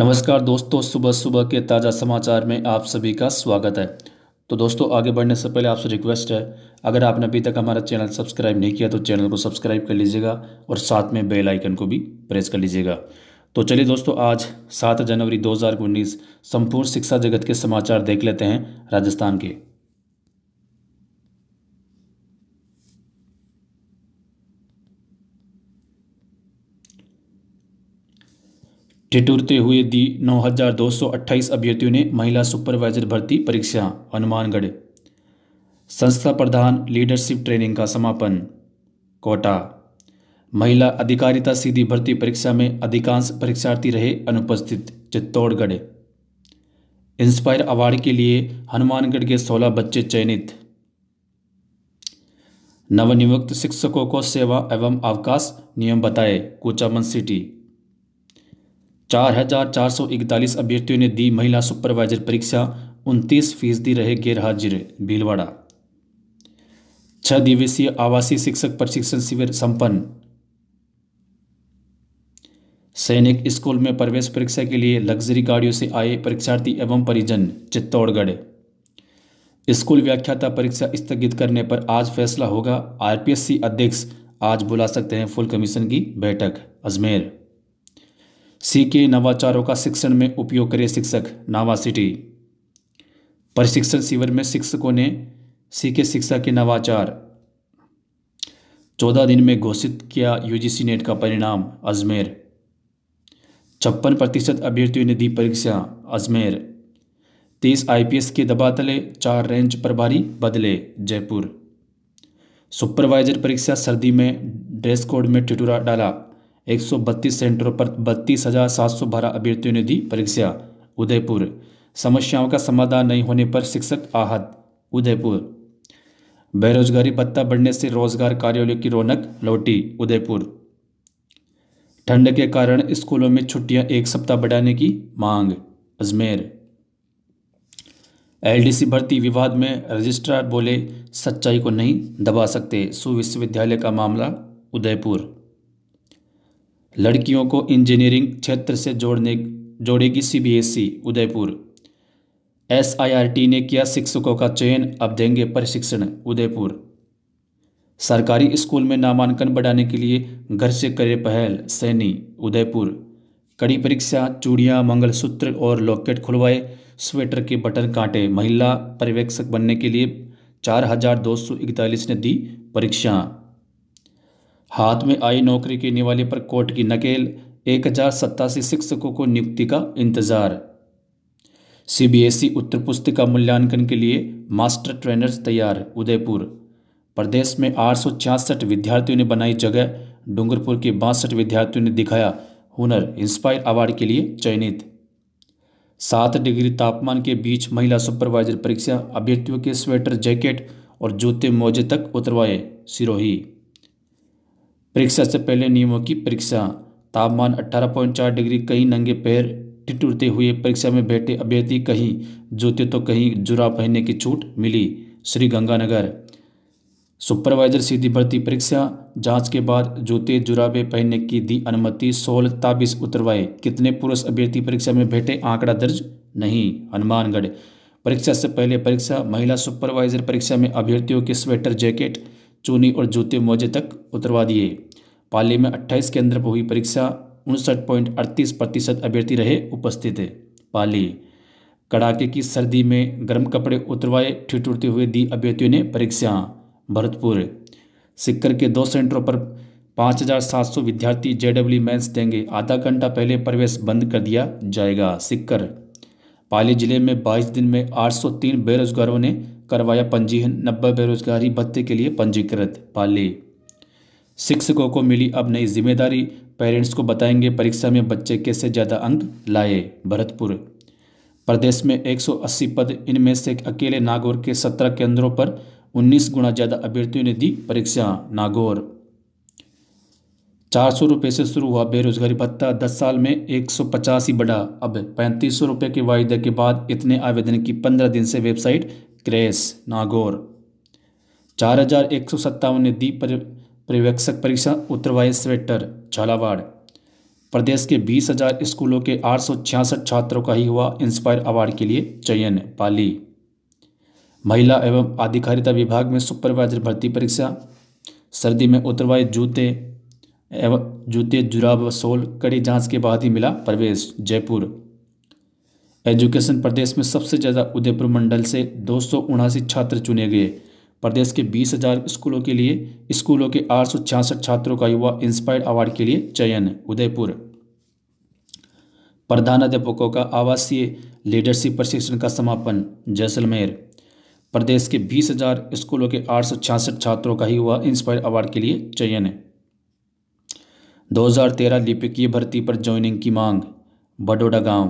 नमस्कार दोस्तों सुबह सुबह के ताज़ा समाचार में आप सभी का स्वागत है तो दोस्तों आगे बढ़ने से पहले आपसे रिक्वेस्ट है अगर आपने अभी तक हमारा चैनल सब्सक्राइब नहीं किया तो चैनल को सब्सक्राइब कर लीजिएगा और साथ में बेल आइकन को भी प्रेस कर लीजिएगा तो चलिए दोस्तों आज सात जनवरी दो संपूर्ण शिक्षा जगत के समाचार देख लेते हैं राजस्थान के टिटुरते हुए दी 9,228 अभ्यर्थियों ने महिला सुपरवाइजर भर्ती परीक्षा हनुमानगढ़ संस्था प्रधान लीडरशिप ट्रेनिंग का समापन कोटा महिला अधिकारिता सीधी भर्ती परीक्षा में अधिकांश परीक्षार्थी रहे अनुपस्थित चित्तौड़गढ़ इंस्पायर अवार्ड के लिए हनुमानगढ़ के 16 बच्चे चयनित नवनियुक्त शिक्षकों को सेवा एवं अवकाश नियम बताए कोचामन सिटी चार हजार चार सौ इकतालीस अभ्यर्थियों ने दी महिला सुपरवाइजर परीक्षा उनतीस फीसदी रहे गैरहाजिर भीलवाड़ा छह दिवसीय आवासीय शिक्षक प्रशिक्षण शिविर संपन्न सैनिक स्कूल में प्रवेश परीक्षा के लिए लग्जरी गाड़ियों से आए परीक्षार्थी एवं परिजन चित्तौड़गढ़ स्कूल व्याख्याता परीक्षा स्थगित करने पर आज फैसला होगा आरपीएससी अध्यक्ष आज बुला सकते हैं फुल कमीशन की बैठक अजमेर सीखे नवाचारों का शिक्षण में उपयोग करे शिक्षक नावा सिटी प्रशिक्षण शिविर में शिक्षकों ने सीखे शिक्षा के नवाचार चौदह दिन में घोषित किया यूजीसी नेट का परिणाम अजमेर छप्पन प्रतिशत अभ्यर्थियों ने दी परीक्षा अजमेर तीस आईपीएस के दबातले चार रेंज प्रभारी बदले जयपुर सुपरवाइजर परीक्षा सर्दी में ड्रेस कोड में टिटुरा डाला एक सौ बत्तीस सेंटरों पर बत्तीस हज़ार सात सौ बारह अभ्यर्थियों ने दी परीक्षा उदयपुर समस्याओं का समाधान नहीं होने पर शिक्षक आहत उदयपुर बेरोजगारी भत्ता बढ़ने से रोजगार कार्यालयों की रौनक लौटी उदयपुर ठंड के कारण स्कूलों में छुट्टियां एक सप्ताह बढ़ाने की मांग अजमेर एलडीसी भर्ती विवाद में रजिस्ट्रार बोले सच्चाई को नहीं दबा सकते सुविश्वविद्यालय का मामला उदयपुर लड़कियों को इंजीनियरिंग क्षेत्र से जोड़ने जोड़ेगी सीबीएसई e, उदयपुर एसआईआरटी ने किया शिक्षकों का चयन अब देंगे प्रशिक्षण उदयपुर सरकारी स्कूल में नामांकन बढ़ाने के लिए घर से करे पहल सैनी उदयपुर कड़ी परीक्षा चूड़ियाँ मंगलसूत्र और लॉकेट खुलवाए स्वेटर के बटन काटे महिला पर्यवेक्षक बनने के लिए चार हजार दो सौ इकतालीस ने दी परीक्षाएं हाथ में आई नौकरी के निवाले पर कोर्ट की नकेल एक हजार सत्तासी शिक्षकों को नियुक्ति का इंतजार सीबीएसई उत्तर पुस्तिका मूल्यांकन के लिए मास्टर ट्रेनर्स तैयार उदयपुर प्रदेश में आठ विद्यार्थियों ने बनाई जगह डूंगरपुर के बासठ विद्यार्थियों ने दिखाया हुनर इंस्पायर अवार्ड के लिए चयनित सात डिग्री तापमान के बीच महिला सुपरवाइजर परीक्षा अभ्यर्थियों के स्वेटर जैकेट और जूते मोजे तक उतरवाए सिरोही परीक्षा से पहले नियमों की परीक्षा तापमान 18.4 डिग्री कहीं नंगे पैर टिटुरते हुए परीक्षा में बैठे अभ्यर्थी कहीं जूते तो कहीं जुरा पहनने की छूट मिली श्री गंगानगर सुपरवाइजर सीधी भर्ती परीक्षा जांच के बाद जूते जुराबे पहनने की दी अनुमति सोलह ताबीस उतरवाए कितने पुरुष अभ्यर्थी परीक्षा में बैठे आंकड़ा दर्ज नहीं हनुमानगढ़ परीक्षा से पहले परीक्षा महिला सुपरवाइजर परीक्षा में अभ्यर्थियों के स्वेटर जैकेट चूनी और जूते मोजे तक उतरवा दिए पाली में 28 केंद्र पर हुई परीक्षा उनसठ पॉइंट अड़तीस प्रतिशत अभ्यर्थी रहे उपस्थित पाली कड़ाके की सर्दी में गर्म कपड़े उतरवाए ठिठुरते हुए दी अभ्यर्थियों ने परीक्षा भरतपुर सिक्कर के दो सेंटरों पर 5,700 विद्यार्थी जेडब्ल्यू मेंस देंगे आधा घंटा पहले प्रवेश बंद कर दिया जाएगा सिक्कर पाली जिले में 22 दिन में 803 बेरोजगारों ने करवाया पंजीहन नब्बे बेरोजगारी भत्ते के लिए पंजीकृत पाली शिक्षकों को मिली अब नई जिम्मेदारी पेरेंट्स को बताएंगे परीक्षा में बच्चे कैसे ज़्यादा अंक लाए भरतपुर प्रदेश में 180 पद इनमें से अकेले नागौर के 17 केंद्रों पर 19 गुना ज़्यादा अभ्यर्थियों ने दी परीक्षा नागौर चार सौ रुपये से शुरू हुआ बेरोजगारी भत्ता दस साल में एक सौ पचास ही बढ़ा अब पैंतीस सौ रुपये के वायदे के बाद इतने आवेदन की पंद्रह दिन से वेबसाइट क्रेस नागौर चार हजार एक सौ सत्तावन ने दी पर्यवेक्षक परीक्षा उत्तरवाय स्वेटर झालावाड़ प्रदेश के बीस हजार स्कूलों के आठ सौ छियासठ छात्रों का ही हुआ इंस्पायर अवार्ड के लिए चयन पाली महिला एवं आधिकारिता विभाग में सुपरवाइजर भर्ती परीक्षा सर्दी में उत्तरवाय जूते एवं जूते जुराब व सोल कड़ी जांच के बाद ही मिला प्रवेश जयपुर एजुकेशन प्रदेश में सबसे ज़्यादा उदयपुर मंडल से दो छात्र चुने गए प्रदेश के बीस हजार स्कूलों के लिए स्कूलों के आठ छात्रों का युवा इंस्पायर्ड अवार्ड के लिए चयन उदयपुर प्रधानाध्यापकों का आवासीय लीडरशिप प्रशिक्षण का समापन जैसलमेर प्रदेश के बीस हजार स्कूलों के आठ छात्रों का ही हुआ इंस्पायर अवार्ड के लिए चयन 2013 लिपिकीय भर्ती पर ज्वाइनिंग की मांग बडोडा गांव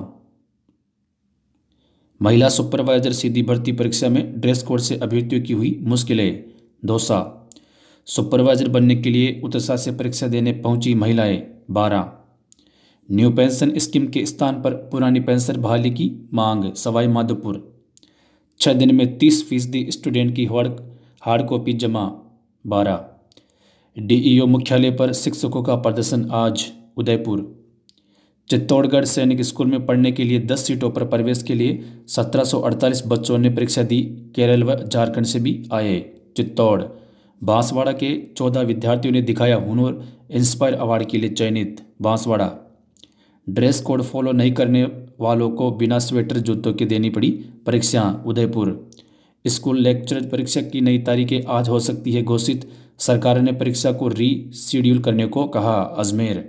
महिला सुपरवाइजर सीधी भर्ती परीक्षा में ड्रेस कोड से अभ्यर्थियों की हुई मुश्किलें दोसा सुपरवाइजर बनने के लिए उत्साह से परीक्षा देने पहुंची महिलाएं बारह न्यू पेंशन स्कीम के स्थान पर पुरानी पेंशन बहाली की मांग सवाई माधोपुर छह दिन में तीस फीसदी स्टूडेंट की हार्ड कॉपी जमा बारह डीईओ मुख्यालय पर शिक्षकों का प्रदर्शन आज उदयपुर चित्तौड़गढ़ सैनिक स्कूल में पढ़ने के लिए 10 सीटों पर प्रवेश के लिए 1748 बच्चों ने परीक्षा दी केरल व झारखंड से भी आए चित्तौड़ बांसवाड़ा के 14 विद्यार्थियों ने दिखाया हुनर इंस्पायर अवार्ड के लिए चयनित बांसवाड़ा ड्रेस कोड फॉलो नहीं करने वालों को बिना स्वेटर जूतों के देनी पड़ी परीक्षा उदयपुर स्कूल लेक्चर परीक्षा की नई तारीखें आज हो सकती है घोषित सरकार ने परीक्षा को री शेड्यूल करने को कहा अजमेर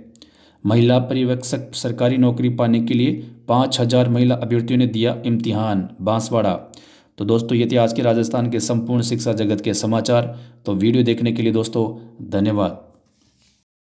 महिला पर्यवेक्षक सरकारी नौकरी पाने के लिए पाँच हजार महिला अभ्यर्थियों ने दिया इम्तिहान बांसवाड़ा तो दोस्तों ये थे आज के राजस्थान के संपूर्ण शिक्षा जगत के समाचार तो वीडियो देखने के लिए दोस्तों धन्यवाद